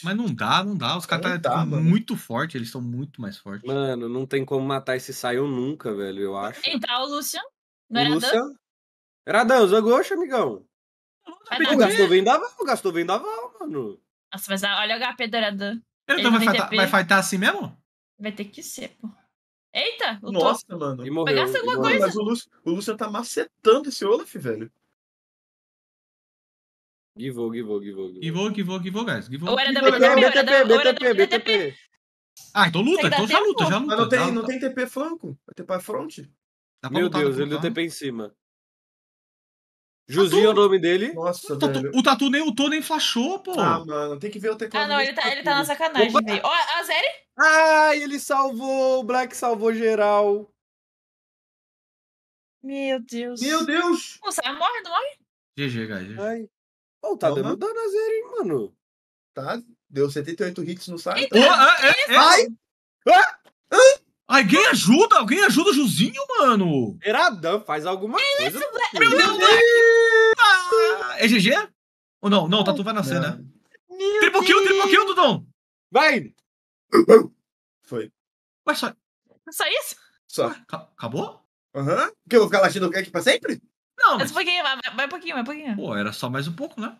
mas não dá, não dá. Os caras tá, tá muito forte, eles são muito mais fortes. Mano, não tem como matar esse Sion nunca, velho, eu acho. Então, o Lucian. Não era Lúcia... Danzo? Era Danzo, Agosto, amigão. O Gastou Vendaval, o Gastou Vendaval, mano. Nossa, mas olha o HP dourado. Então vai fightar, vai fightar assim mesmo? Vai ter que ser, pô. Eita, lutou. Nossa, mano. E morreu. Vai gastar alguma coisa. Mas o Lúcio, o Lúcio tá macetando esse Olaf, velho. Givou, givou, givou. Givou, givou, givou, guys. Givou. Ou era da BTP, BTP, BTP, BTP. Ah, então luta, então já luta, já luta. Mas não tem, não tem TP flanco. Vai é ter TP front. Dá Meu Deus, ele deu TP em cima. Juzinho é o nome dele. Nossa, o tatu, o tatu, nem ultou nem flashou, pô. Ah, mano, tem que ver o teclado. Ah, não, ele tá, ele tá na sacanagem, Ó, oh, a Zeri? Ai, ele salvou, o Black salvou geral. Meu Deus. Meu Deus! Nossa, morre, não morre? GG, guys. Ai. Pô, oh, tá dando dano a Zeri, hein, mano. Tá, deu 78 hits no site. Então, oh, ah, é, é. é. Ah! Ah! Alguém ajuda, alguém ajuda o Juzinho, mano. Eradão, faz alguma coisa. É Meu Deus, ah! é GG? Ou não? Não, tá o Tatu vai nascer, não. né? Meu triple kill, triple kill, Dudão. Vai. Foi. Ué, só... É só isso? Só. Ué, acabou? Aham. Uhum. Que eu vou ficar latindo o aqui pra sempre? Não, mas... Um pouquinho, mais um pouquinho, mais um pouquinho. Pô, era só mais um pouco, né?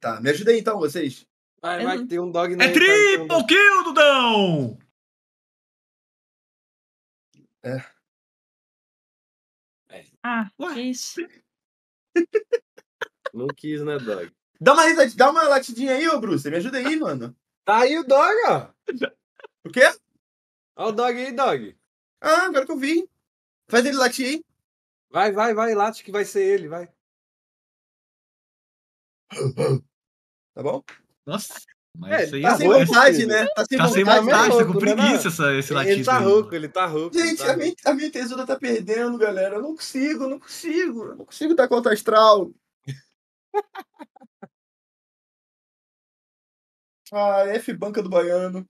Tá, me ajudei então, vocês. Vai, vai, uhum. tem um dog na É tá? triple kill, Dudão! É. é. Ah, Ué? isso. Não quis, né, Dog? Dá uma, risadinha, Dá uma latidinha aí, ô Bruce. Me ajuda aí, mano. Tá aí o Dog, ó. O quê? Ó o Dog aí, Dog. Ah, agora que eu vi. Faz ele latir aí. Vai, vai, vai, late que vai ser ele, vai. Tá bom? Nossa. Mas é, isso aí tá é sem vontade, né? Tá sem tá vontade, sem vontade é né, tá com preguiça esse latido. Ele tá rouco, ele tá rouco. Gente, tá a, minha, a minha tesoura tá perdendo, galera. Eu não consigo, não consigo. Eu não consigo dar conta astral. ah, é F banca do Baiano.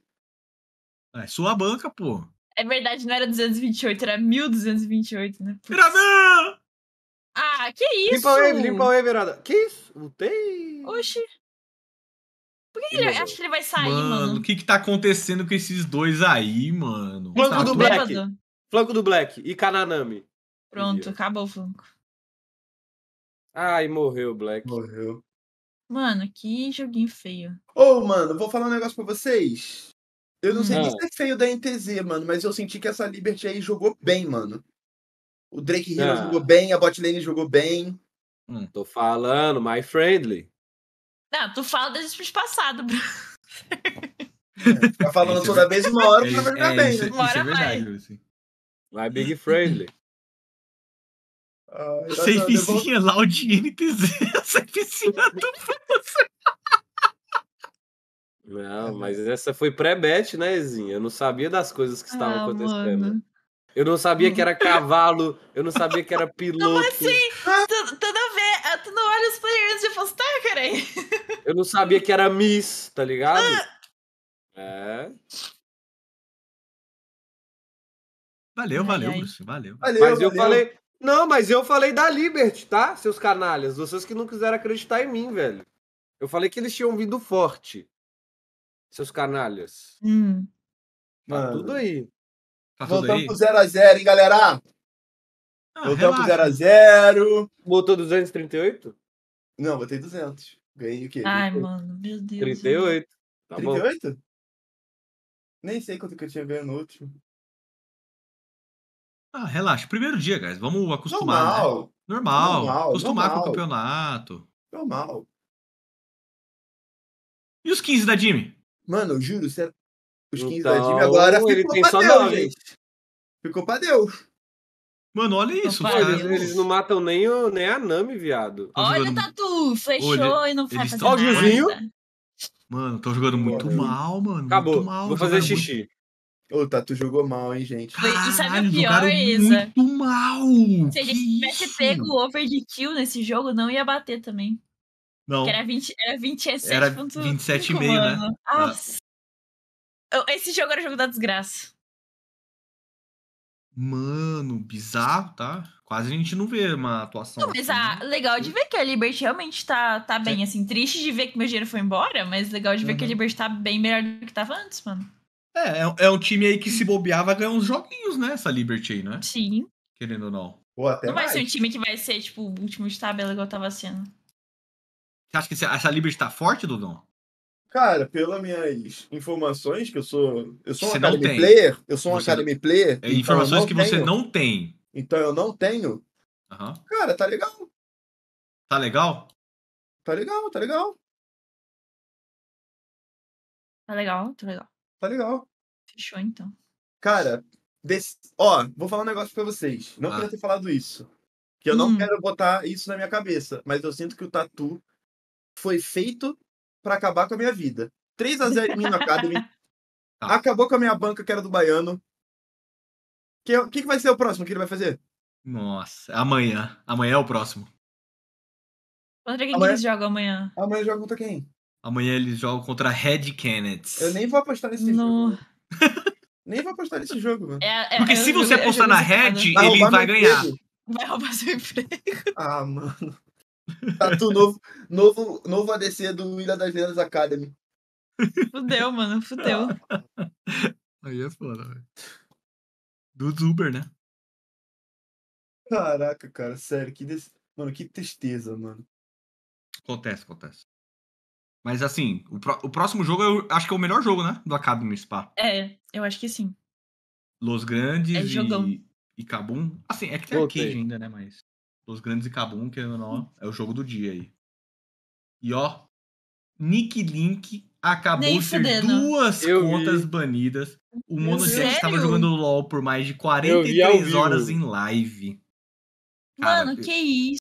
É sua banca, pô. É verdade, não era 228, era 1228, né? Piranã! Ah, que isso? Limpa o Wave, limpa o Wave, Irada. Que isso? Lutei. Oxi. Por que ele, é acho que ele vai sair, mano? Mano, o que que tá acontecendo com esses dois aí, mano? Flanco tá do Black. Bêbado. Flanco do Black e Kananami. Pronto, acabou o flanco. Ai, morreu o Black. Morreu. Mano, que joguinho feio. Ô, oh, mano, vou falar um negócio pra vocês. Eu não sei hum. não. se é feio da NTZ, mano, mas eu senti que essa Liberty aí jogou bem, mano. O Drake Hero ah. jogou bem, a botlane jogou bem. Hum. Tô falando, my friendly. Não, tu fala desde o passado, Bruno. Tá é, falando é toda vez uma hora pra ficar é bem, isso, né? Isso é verdade, Vai Big Friendly. Ah, Safezinha, Loud NTZ, Safezinha do Não, né? mas essa foi pré-bet, né, Ezinha? Eu não sabia das coisas que estavam ah, acontecendo. Mano. Eu não sabia que era cavalo, eu não sabia que era piloto. Como assim? tu não olha os players de postar, cara. Eu não sabia que era Miss, tá ligado? Ah. É. Valeu, valeu, ai, Bruce, valeu. Valeu, Mas valeu. eu falei. Não, mas eu falei da Liberty, tá? Seus canalhas, vocês que não quiseram acreditar em mim, velho. Eu falei que eles tinham vindo forte. Seus canalhas. Hum. Tá Mano. tudo aí. Tá tudo Voltamos aí. pro 0x0, hein, galera? Voltamos ah, então, tá relaxa. 0x0. Botou 238? Não, botei 200. Ganhei o quê? Ai, 38. mano, meu Deus. 38. Tá 38? Bom. Nem sei quanto que eu tinha ganho no último. Ah, relaxa. Primeiro dia, guys. Vamos acostumar. Normal. Né? Normal. normal. Acostumar normal. com o campeonato. Normal. E os 15 da Jimmy? Mano, eu juro, você... É os 15 então, da Jimmy agora ficou pra Deus, gente. Ficou pra Deus. Mano, olha isso, eles, eles, não matam nem, o, nem a Nami, viado. Olha jogando... o Tatu, fechou olha, e não faz fazer nada. Vizinho. Mano, tô jogando muito mal, mano. Acabou, mal, vou fazer xixi. Ô, o Tatu jogou mal, hein, gente. Caralho, sabe o pior, Isa? muito mal! Se a gente tivesse pego o over de kill nesse jogo, não ia bater também. Não. Porque era 20, era 27. 27,5, né? Ah. Nossa. Esse jogo era o jogo da desgraça. Mano, bizarro, tá? Quase a gente não vê uma atuação. Não, mas assim, a... né? legal de ver é que a Liberty realmente tá, tá bem, assim. Triste de ver que meu dinheiro foi embora, mas legal de ver uhum. que a uhum. Liberty tá bem melhor do que tava antes, mano. É, é, é um time aí que se bobear vai ganhar uns joguinhos, né? Essa Liberty aí, né? Sim. Querendo ou não. Ou até não mais. vai ser um time que vai ser, tipo, o último de tabela igual tava sendo. Você acha que essa Liberty tá forte, Dudão? Cara, pelas minhas informações, que eu sou. Eu sou um você Academy Player. Eu sou um você... Academy Player. É, então informações que tenho. você não tem. Então eu não tenho. Uhum. Cara, tá legal. Tá legal? Tá legal, tá legal. Tá legal, tá legal. Tá legal. Fechou então. Cara, desse... ó, vou falar um negócio pra vocês. Não ah. queria ter falado isso. Que eu hum. não quero botar isso na minha cabeça. Mas eu sinto que o tatu foi feito para acabar com a minha vida. 3 a 0 em mim Academy. Tá. Acabou com a minha banca, que era do Baiano. O que, que, que vai ser o próximo que ele vai fazer? Nossa, amanhã. Amanhã é o próximo. Contra quem amanhã... eles jogam amanhã? Amanhã jogam contra quem? Amanhã eles jogam contra Red Cannets. Eu nem vou apostar nesse no... jogo. nem vou apostar nesse jogo, mano. É, é, Porque se você apostar na Red, ele vai ganhar. Vai roubar seu emprego. Ah, mano. Tatu novo, novo, novo ADC do Ilha das Lendas Academy. Fudeu, mano, fudeu. Aí é foda, velho. Do Uber, né? Caraca, cara, sério, que des... mano, que tristeza, mano. Acontece, acontece. Mas assim, o, pro... o próximo jogo eu é acho que é o melhor jogo, né? Do Academy Spa. É, eu acho que sim. Los Grandes é e... e Cabum. Assim, é que tem Voltei. ainda, né? Mas os Grandes e Cabum, que é o é o jogo do dia aí. E ó, Nick Link acabou Nem de ter duas eu contas vi. banidas. O já estava jogando LOL por mais de 43 horas em live. Cara, Mano, que isso?